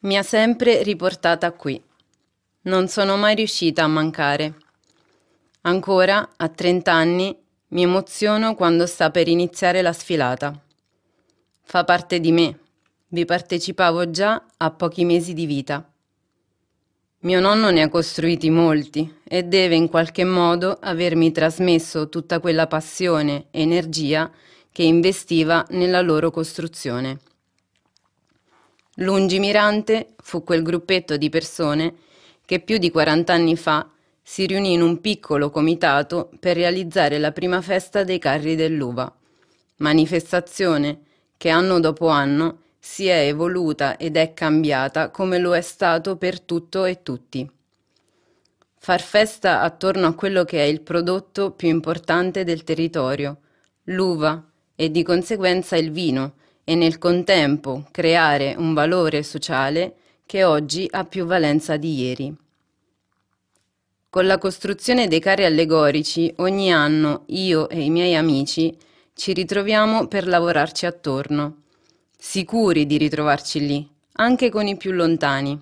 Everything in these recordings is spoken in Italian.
mi ha sempre riportata qui. Non sono mai riuscita a mancare. Ancora, a 30 anni, mi emoziono quando sta per iniziare la sfilata. Fa parte di me, vi partecipavo già a pochi mesi di vita. Mio nonno ne ha costruiti molti e deve in qualche modo avermi trasmesso tutta quella passione e energia che investiva nella loro costruzione. Lungimirante fu quel gruppetto di persone che più di 40 anni fa si riunì in un piccolo comitato per realizzare la prima festa dei carri dell'uva, manifestazione che anno dopo anno si è evoluta ed è cambiata come lo è stato per tutto e tutti. Far festa attorno a quello che è il prodotto più importante del territorio, l'uva e di conseguenza il vino, e nel contempo creare un valore sociale che oggi ha più valenza di ieri. Con la costruzione dei carri allegorici, ogni anno io e i miei amici ci ritroviamo per lavorarci attorno, sicuri di ritrovarci lì, anche con i più lontani.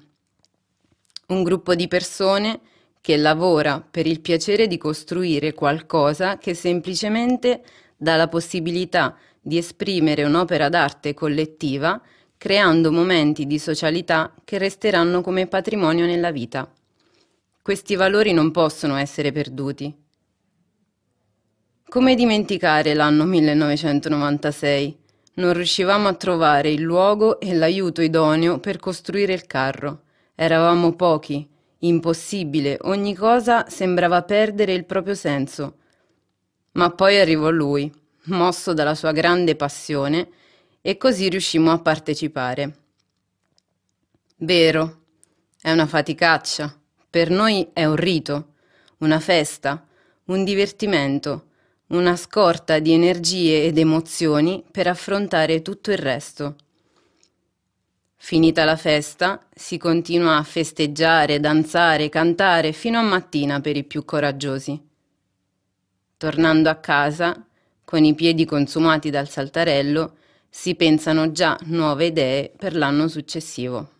Un gruppo di persone che lavora per il piacere di costruire qualcosa che semplicemente dà la possibilità di esprimere un'opera d'arte collettiva creando momenti di socialità che resteranno come patrimonio nella vita. Questi valori non possono essere perduti. Come dimenticare l'anno 1996? Non riuscivamo a trovare il luogo e l'aiuto idoneo per costruire il carro. Eravamo pochi, impossibile, ogni cosa sembrava perdere il proprio senso. Ma poi arrivò lui, mosso dalla sua grande passione, e così riuscimmo a partecipare. Vero, è una faticaccia, per noi è un rito, una festa, un divertimento, una scorta di energie ed emozioni per affrontare tutto il resto. Finita la festa, si continua a festeggiare, danzare, cantare fino a mattina per i più coraggiosi. Tornando a casa, con i piedi consumati dal saltarello, si pensano già nuove idee per l'anno successivo.